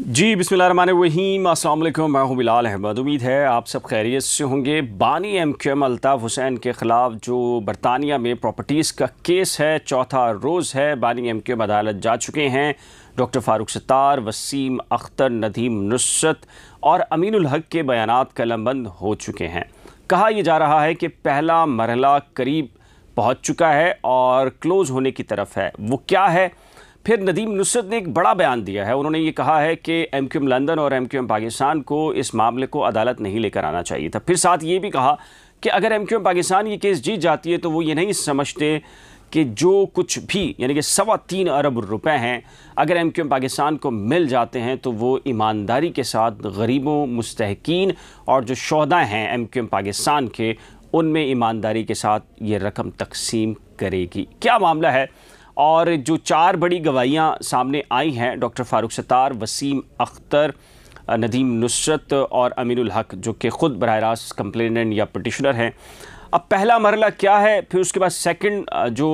जी बिस्मिल वहीम अल्लाम मैं हूँ बिलाल अहमद उम्मीद है आप सब खैरियत से होंगे बानी M Q M Altaf Hussain के ख़िलाफ़ जो बरतानिया में प्रॉपर्टीज़ का केस है चौथा रोज़ है बानी एम क्यू एम अदालत जा चुके हैं डॉक्टर फारूक सत्तार वसीम अख्तर नदीम नुसरत और अमीनुल हक के बयान कलमबंद हो चुके हैं कहा यह जा रहा है कि पहला मरला करीब पहुँच चुका है और क्लोज़ होने की तरफ है वो क्या है फिर नदीम नुसरत ने एक बड़ा बयान दिया है उन्होंने ये कहा है कि एम क्यू एम लंदन और एम क्यू एम पाकिस्तान को इस मामले को अदालत नहीं लेकर आना चाहिए था फिर साथ ये भी कहा कि अगर एम क्यू एम पाकिस्तान ये केस जीत जाती है तो वो ये नहीं समझते कि जो कुछ भी यानी कि सवा तीन अरब रुपए हैं अगर एम क्यू एम पाकिस्तान को मिल जाते हैं तो वो ईमानदारी के साथ गरीबों मुस्तकिन और जो शहदा हैं एम क्यू एम पाकिस्तान के उनमें ईमानदारी के साथ ये रकम तकसीम करेगी क्या मामला है और जो चार बड़ी गवाहियाँ सामने आई हैं डॉक्टर फारूक सत्तार वसीम अख्तर नदीम नुसरत और अमीनुल हक जो कि ख़ुद बरह रास्त कंप्लेनेंट या पटिशनर हैं अब पहला मरला क्या है फिर उसके बाद सेकंड जो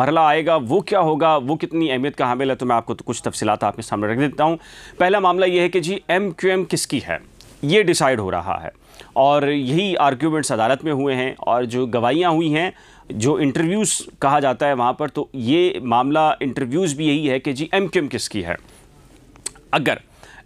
मरला आएगा वो क्या होगा वो कितनी अहमियत का हामिल है तो मैं आपको तो कुछ तफसीत आपके सामने रख देता हूँ पहला मामला ये है कि जी एम क्यू एम किसकी है ये डिसाइड हो रहा है और यही आर्ग्यूमेंट्स अदालत में हुए हैं और जो गवाहियाँ हुई हैं जो इंटरव्यूज़ कहा जाता है वहाँ पर तो ये मामला इंटरव्यूज़ भी यही है कि जी एम क्यूम किसकी है अगर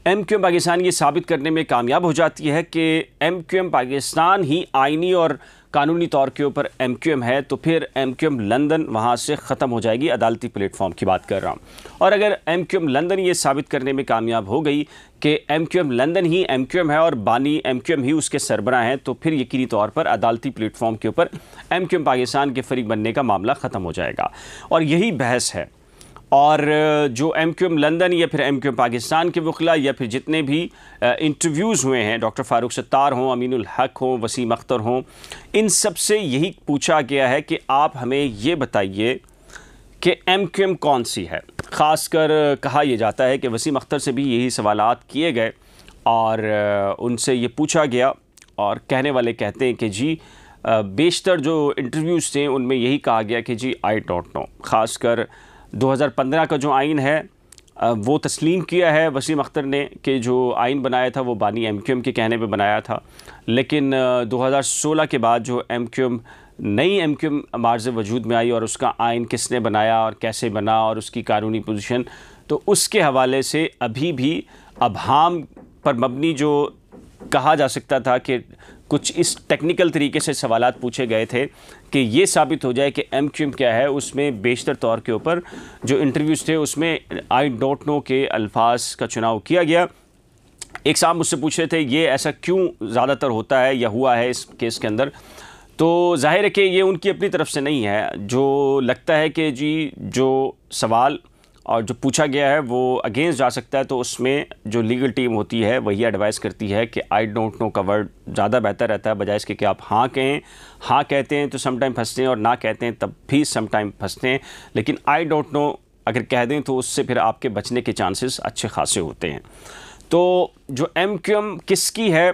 एम क्यू एम पाकिस्तान ये साबित करने में कामयाब हो जाती है कि एम क्यू एम पाकिस्तान ही आइनी और कानूनी तौर के ऊपर एम क्यू एम है तो फिर एम क्यू एम लंदन वहाँ से ख़त्म हो जाएगी अदालती प्लेटफॉर्म की बात कर रहा हूँ और अगर एम क्यू एम लंदन ये साबित करने में कामयाब हो गई कि एम क्यू एम लंदन ही एम क्यू एम है और बानी एम क्यू एम ही उसके सरबरा हैं तो फिर यकीनी तौर पर अदालती प्लेटफॉर्म के ऊपर एम क्यू एम पाकिस्तान के फरीक बनने का मामला ख़त्म हो जाएगा और यही बहस है और जो एम क्यू एम लंदन या फिर एम क्यू एम पाकिस्तान के वखला या फिर जितने भी इंटरव्यूज़ हुए हैं डॉक्टर फ़ारूक सत्तार हों अमीन हक हों वसीम अख्तर हों इन सब से यही पूछा गया है कि आप हमें ये बताइए कि एम क्यू एम कौन सी है ख़ासकर कहा यह जाता है कि वसीम अख्तर से भी यही सवाल किए गए और उनसे ये पूछा गया और कहने वाले कहते हैं कि जी बेशतर जो इंटरव्यूज़ थे उनमें यही कहा गया कि जी आई डोंट नो ख़ासकर 2015 का जो आइन है वो तस्लीम किया है वसीम अख्तर ने कि जो आइन बनाया था वो बानी एम क्यू एम के कहने पे बनाया था लेकिन 2016 के बाद जो एम क्यू एम नई एम क्यू एम मार्ज वजूद में आई और उसका आइन किसने बनाया और कैसे बना और उसकी कानूनी पोजीशन तो उसके हवाले से अभी भी अभाम पर मबनी जो कहा जा सकता था कि कुछ इस टेक्निकल तरीके से सवाल पूछे गए थे कि ये साबित हो जाए कि एम क्यू क्या है उसमें बेशतर तौर के ऊपर जो इंटरव्यूज़ थे उसमें आई डोंट नो के अल्फाज का चुनाव किया गया एक साहब मुझसे पूछ रहे थे ये ऐसा क्यों ज़्यादातर होता है या हुआ है इस केस के अंदर तो जाहिर है कि ये उनकी अपनी तरफ से नहीं है जो लगता है कि जी जो सवाल और जो पूछा गया है वो अगेंस्ट जा सकता है तो उसमें जो लीगल टीम होती है वही एडवाइस करती है कि आई डोंट नो का वर्ड ज़्यादा बेहतर रहता है बजाय इसके कि आप हाँ कहें हाँ कहते हैं तो समटाइम फंसते हैं और ना कहते हैं तब भी समटाइम फंसते हैं लेकिन आई डोंट नो अगर कह दें तो उससे फिर आपके बचने के चांसेस अच्छे खासे होते हैं तो जो एम क्यू एम किसकी है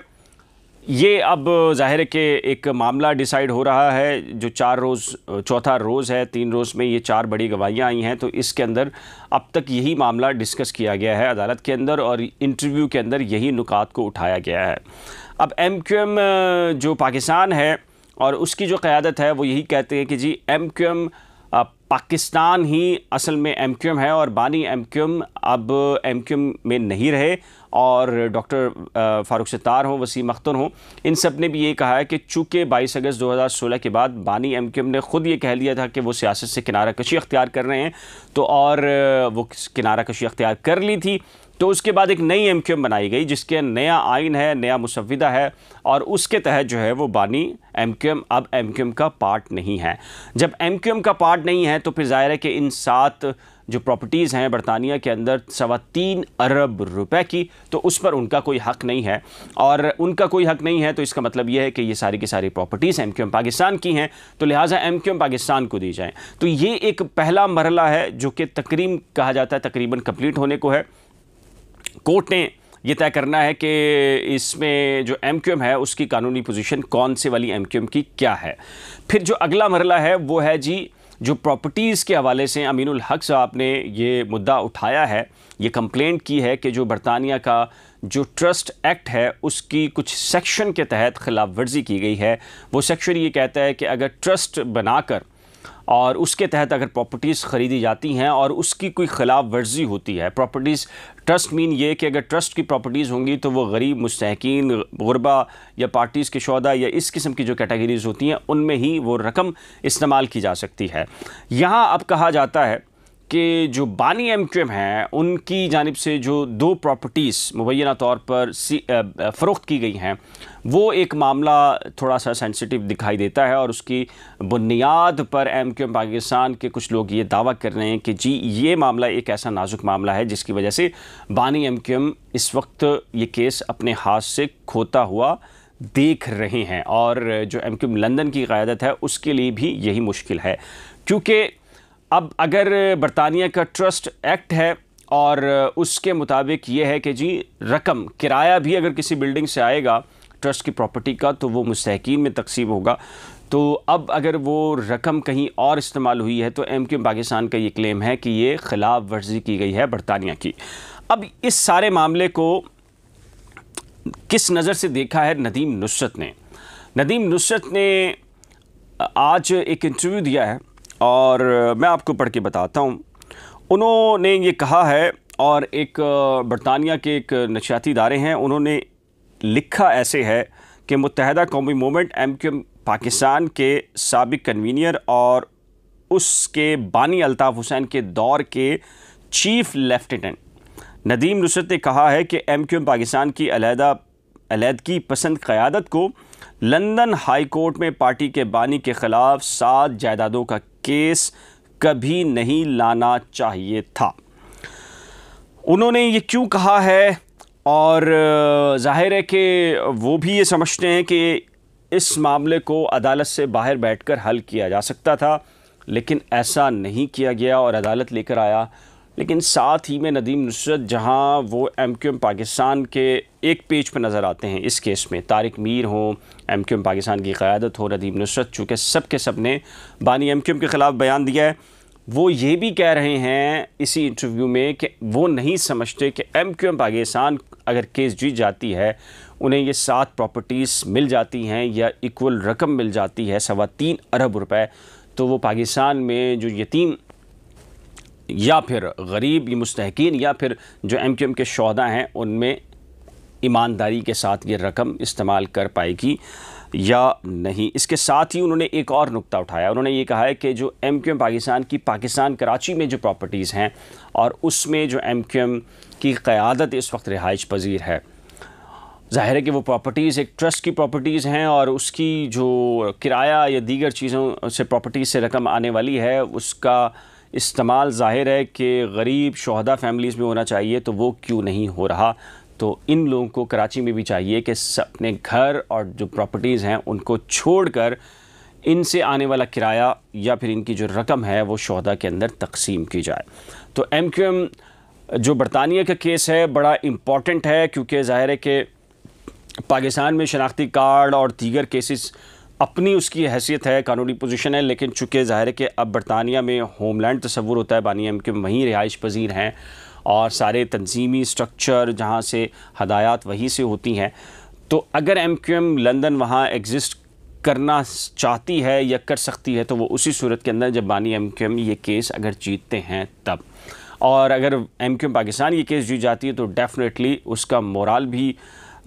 ये अब जाहिर है कि एक मामला डिसाइड हो रहा है जो चार रोज़ चौथा रोज़ है तीन रोज़ में ये चार बड़ी गवाहियाँ आई हैं तो इसके अंदर अब तक यही मामला डिस्कस किया गया है अदालत के अंदर और इंटरव्यू के अंदर यही नुकात को उठाया गया है अब एम क्यू एम जो पाकिस्तान है और उसकी जो क़्यादत है वो यही कहते हैं कि जी एम क्यू एम पाकिस्तान ही असल में एम क्यू एम है और बानी एम क्यू एम अब एम क्यू एम में नहीं रहे और डॉक्टर फारूक सत्तार हों वसीम अख्तर हों इन सब ने भी ये कहा है कि चूँकि बाईस अगस्त दो हज़ार सोलह के बाद बानी एम क्यू एम ने ख़ुद ये कह लिया था कि वो सियासत से किनारा कशी अख्तियार कर रहे हैं तो और वो किनारा कशी अख्तियार कर ली थी तो उसके बाद एक नई एम क्यू एम बनाई गई जिसके नया आइन है नया मुसविदा है और उसके तहत जो है वो बानी एम क्यू एम अब एम क्यू एम का पार्ट नहीं है जब एम क्यू एम का पार्ट नहीं है तो फिर ज़ाहिर है कि इन सात जो प्रॉपर्टीज़ हैं बरतानिया के अंदर सवा तीन अरब रुपए की तो उस पर उनका कोई हक नहीं है और उनका कोई हक नहीं है तो इसका मतलब यह है कि ये सारी की सारी properties M Q M Pakistan की हैं तो लिहाजा एम क्यू एम पाकिस्तान को दी जाएँ तो ये एक पहला मरला है जो कि तकरीब कहा जाता है तकरीबन कम्प्लीट होने को है कोर्ट ने ये तय करना है कि इसमें जो एम क्यू एम है उसकी कानूनी पोजीशन कौन से वाली एम क्यू एम की क्या है फिर जो अगला मरला है वो है जी जो प्रॉपर्टीज़ के हवाले से अमीनुल हक साहब ने ये मुद्दा उठाया है ये कंप्लेंट की है कि जो बरतानिया का जो ट्रस्ट एक्ट है उसकी कुछ सेक्शन के तहत खिलाफ वर्जी की गई है वो सेक्शन ये कहता है कि अगर ट्रस्ट बनाकर और उसके तहत अगर प्रॉपर्टीज़ ख़रीदी जाती हैं और उसकी कोई ख़िलाफ़ वर्जी होती है प्रॉपर्टीज़ ट्रस्ट मीन ये कि अगर ट्रस्ट की प्रॉपर्टीज़ होंगी तो वो गरीब मुस्तकिन गुरबा या पार्टीज़ के शहदा या इस किस्म की जो कैटेगरीज़ होती हैं उनमें ही वो रकम इस्तेमाल की जा सकती है यहाँ अब कहा जाता है कि जो बानी एम क्यू एम हैं उनकी जानब से जो दो प्रॉपर्टीज़ मुबैना तौर पर फ़रोख्त की गई हैं वो एक मामला थोड़ा सा सेंसिटिव दिखाई देता है और उसकी बुनियाद पर एम क्यू एम पाकिस्तान के कुछ लोग ये दावा कर रहे हैं कि जी ये मामला एक ऐसा नाजुक मामला है जिसकी वजह से बानी एम क्यू एम इस वक्त ये केस अपने हाथ से खोता हुआ देख रहे हैं और जो एम क्यू एम लंदन की क़्यादत है उसके लिए भी यही मुश्किल है क्योंकि अब अगर बरतानिया का ट्रस्ट एक्ट है और उसके मुताबिक ये है कि जी रकम किराया भी अगर किसी बिल्डिंग से आएगा ट्रस्ट की प्रॉपर्टी का तो वो मुस्तकिन में तकसीम होगा तो अब अगर वो रकम कहीं और इस्तेमाल हुई है तो एम क्यू पाकिस्तान का ये क्लेम है कि ये ख़िलाफ़ वर्जी की गई है बरतानिया की अब इस सारे मामले को किस नज़र से देखा है नदीम नुसरत ने नदीम नुसरत ने आज एक इंटरव्यू दिया है और मैं आपको पढ़ के बताता हूँ उन्होंने ये कहा है और एक बरतानिया के एक नशियाती इदारे हैं उन्होंने लिखा ऐसे है कि मुतहदा कौमी मूवमेंट एम क्यू पाकिस्तान के सबक कन्वीनियर और उसके बानी अल्ताफ़ हुसैन के दौर के चीफ लेफ्टिनेंट नदीम नुसरत ने कहा है कि एम क्यू एम पाकिस्तान की अलहदा अलीहदगी पसंद क़्यादत को लंदन हाई कोर्ट में पार्टी के बानी के ख़िलाफ़ सात जायदादों का केस कभी नहीं लाना चाहिए था उन्होंने ये क्यों कहा है और जाहिर है कि वो भी ये समझते हैं कि इस मामले को अदालत से बाहर बैठकर हल किया जा सकता था लेकिन ऐसा नहीं किया गया और अदालत लेकर आया लेकिन साथ ही में नदीम नुसरत जहां वो एम क्यू एम पाकिस्तान के एक पेज पर नज़र आते हैं इस केस में तारिक मीर हो एम क्यू एम पाकिस्तान की क़्यादत हो नदीम नुसरत चूँकि सब के सब ने बानी एम क्यू एम के ख़िलाफ़ बयान दिया है वो ये भी कह रहे हैं इसी इंटरव्यू में कि वो नहीं समझते कि एम क्यू एम पाकिस्तान अगर केस जीत जाती है उन्हें ये सात प्रॉपर्टीज़ मिल जाती हैं या इक्वल रकम मिल जाती है सवा तीन अरब रुपए तो वो पाकिस्तान में जो यतीम या फिर गरीब ये मुस्तकिन या फिर जो एम क्यू एम के शहदा हैं उनमें ईमानदारी के साथ ये रकम इस्तेमाल कर पाएगी या नहीं इसके साथ ही उन्होंने एक और नुक्ता उठाया उन्होंने ये कहा है कि जो एम क्यू एम पाकिस्तान की पाकिस्तान कराची में जो प्रॉपर्टीज़ हैं और उसमें जो एम क्यू एम की क़्यादत इस वक्त रिहाइश पजीर है ज़ाहिर है कि वो प्रॉपर्टीज़ एक ट्रस्ट की प्रॉपर्टीज़ हैं और उसकी जो किराया या दीगर चीज़ों से प्रॉपर्टीज़ से रकम आने वाली है उसका इस्तेमाल ज़ाहिर है कि गरीब शहदा फैमिलीज़ में होना चाहिए तो वो क्यों नहीं हो रहा तो इन लोगों को कराची में भी चाहिए कि अपने घर और जो प्रॉपर्टीज़ हैं उनको छोड़ कर इनसे आने वाला किराया या फिर इनकी जो रकम है वो शहदा के अंदर तकसीम की जाए तो एम क्यू एम जो बरतानिया का केस है बड़ा इम्पॉर्टेंट है क्योंकि ज़ाहिर है कि पाकिस्तान में शनाख्ती कार्ड और दीगर केसेस अपनी उसकी हैसियत है कानूनी पोजीशन है लेकिन चूँकि ज़ाहिर है कि अब बरतानिया में होमलैंड तस्वूर होता है बानी एम के वहीं रिहाइश पजीर हैं और सारे तनजीमी स्ट्रक्चर जहाँ से हदायत वहीं से होती हैं तो अगर एम क्यू एम लंदन वहाँ एग्जिस्ट करना चाहती है या कर सकती है तो वो उसी सूरत के अंदर जब बानी एम क्यू एम ये केस अगर जीतते हैं तब और अगर एम क्यू एम पाकिस्तान ये केस जीत जाती है तो डेफ़िनेटली उसका मोरल भी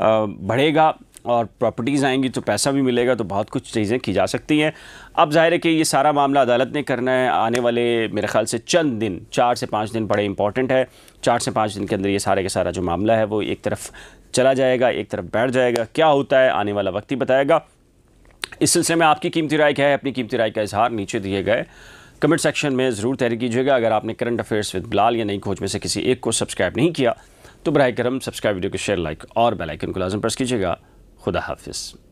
बढ़ेगा और प्रॉपर्टीज़ आएंगी तो पैसा भी मिलेगा तो बहुत कुछ चीज़ें की जा सकती हैं अब जाहिर है कि ये सारा मामला अदालत ने करना है आने वाले मेरे ख्याल से चंद दिन चार से पाँच दिन बड़े इंपॉर्टेंट है चार से पाँच दिन के अंदर ये सारे का सारा जो मामला है वो एक तरफ चला जाएगा एक तरफ बैठ जाएगा क्या होता है आने वाला वक्त ही बताएगा इस सिलसिले में आपकी कीमती राय क्या है अपनी कीमती राय का इजहार नीचे दिए गए कमेंट सेक्शन में ज़रूर तैर कीजिएगा अगर आपने करंट अफेयर्स विद बिलाल या नई खोज में से किसी एक को सब्सक्राइब नहीं किया तो बरह करम सब्सक्राइब वीडियो को शेयर लाइक और बेलाइकन को लाजम प्रेस कीजिएगा खुदा हाफिज़